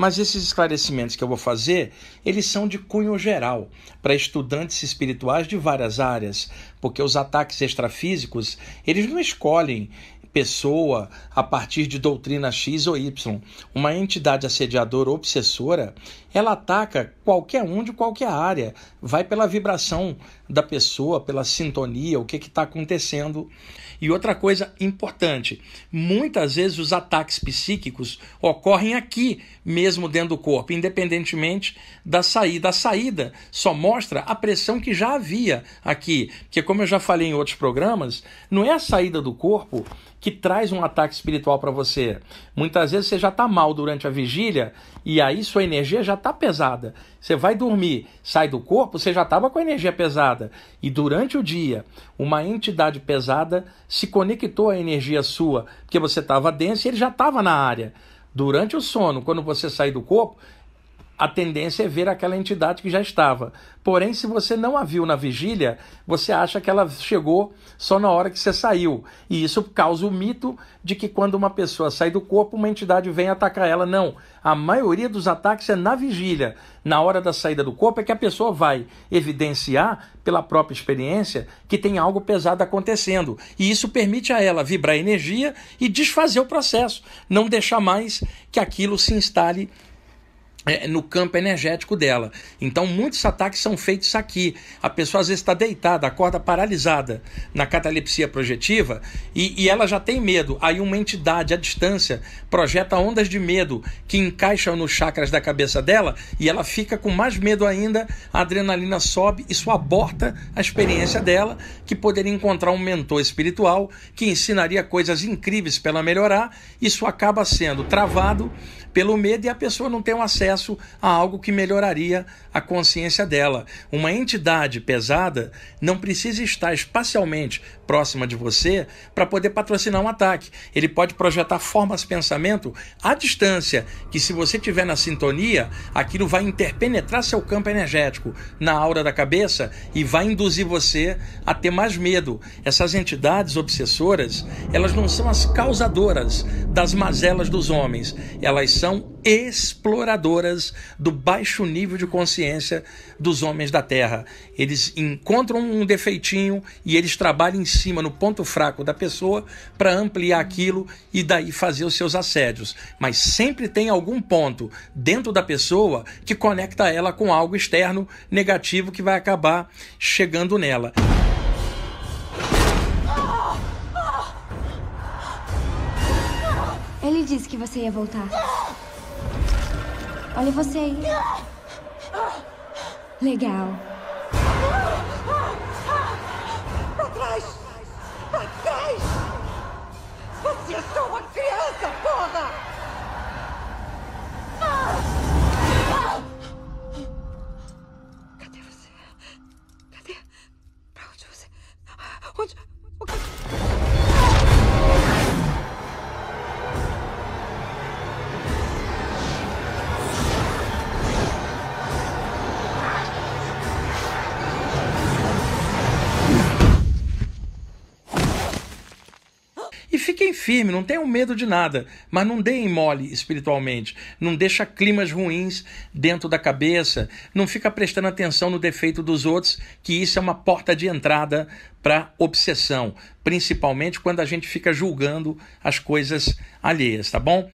Mas esses esclarecimentos que eu vou fazer, eles são de cunho geral, para estudantes espirituais de várias áreas, porque os ataques extrafísicos, eles não escolhem pessoa a partir de doutrina X ou Y. Uma entidade assediadora ou obsessora, ela ataca qualquer um de qualquer área, vai pela vibração da pessoa, pela sintonia, o que está acontecendo. E outra coisa importante: muitas vezes os ataques psíquicos ocorrem aqui, mesmo dentro do corpo, independentemente da saída. A saída só mostra a pressão que já havia aqui. Porque, como eu já falei em outros programas, não é a saída do corpo que traz um ataque espiritual para você. Muitas vezes você já está mal durante a vigília e aí sua energia já está pesada. Você vai dormir, sai do corpo, você já estava com a energia pesada e durante o dia uma entidade pesada se conectou à energia sua, porque você estava denso e ele já estava na área. Durante o sono, quando você sair do corpo, a tendência é ver aquela entidade que já estava. Porém, se você não a viu na vigília, você acha que ela chegou só na hora que você saiu. E isso causa o mito de que quando uma pessoa sai do corpo, uma entidade vem atacar ela. Não. A maioria dos ataques é na vigília. Na hora da saída do corpo é que a pessoa vai evidenciar, pela própria experiência, que tem algo pesado acontecendo. E isso permite a ela vibrar energia e desfazer o processo. Não deixar mais que aquilo se instale é, no campo energético dela. Então, muitos ataques são feitos aqui. A pessoa às vezes está deitada, acorda paralisada na catalepsia projetiva e, e, ela já tem medo. Aí, uma entidade à distância projeta ondas de medo que encaixam nos chakras da cabeça dela e ela fica com mais medo ainda. A adrenalina sobe, isso aborta a experiência dela, que poderia encontrar um mentor espiritual que ensinaria coisas incríveis para ela melhorar. Isso acaba sendo travado pelo medo e a pessoa não tem um acesso acesso a algo que melhoraria a consciência dela. Uma entidade pesada não precisa estar espacialmente próxima de você para poder patrocinar um ataque. Ele pode projetar formas de pensamento à distância, que se você tiver na sintonia, aquilo vai interpenetrar seu campo energético na aura da cabeça e vai induzir você a ter mais medo. Essas entidades obsessoras, elas não são as causadoras das mazelas dos homens, elas são exploradoras do baixo nível de consciência dos homens da terra. Eles encontram um defeitinho e eles trabalham em cima, no ponto fraco da pessoa, para ampliar aquilo e daí fazer os seus assédios. Mas sempre tem algum ponto dentro da pessoa que conecta ela com algo externo negativo que vai acabar chegando nela. Ele disse que você ia voltar. Olha você aí. Legal. mantém firme, não tenham medo de nada, mas não deem mole espiritualmente, não deixa climas ruins dentro da cabeça, não fica prestando atenção no defeito dos outros, que isso é uma porta de entrada para obsessão, principalmente quando a gente fica julgando as coisas alheias, tá bom?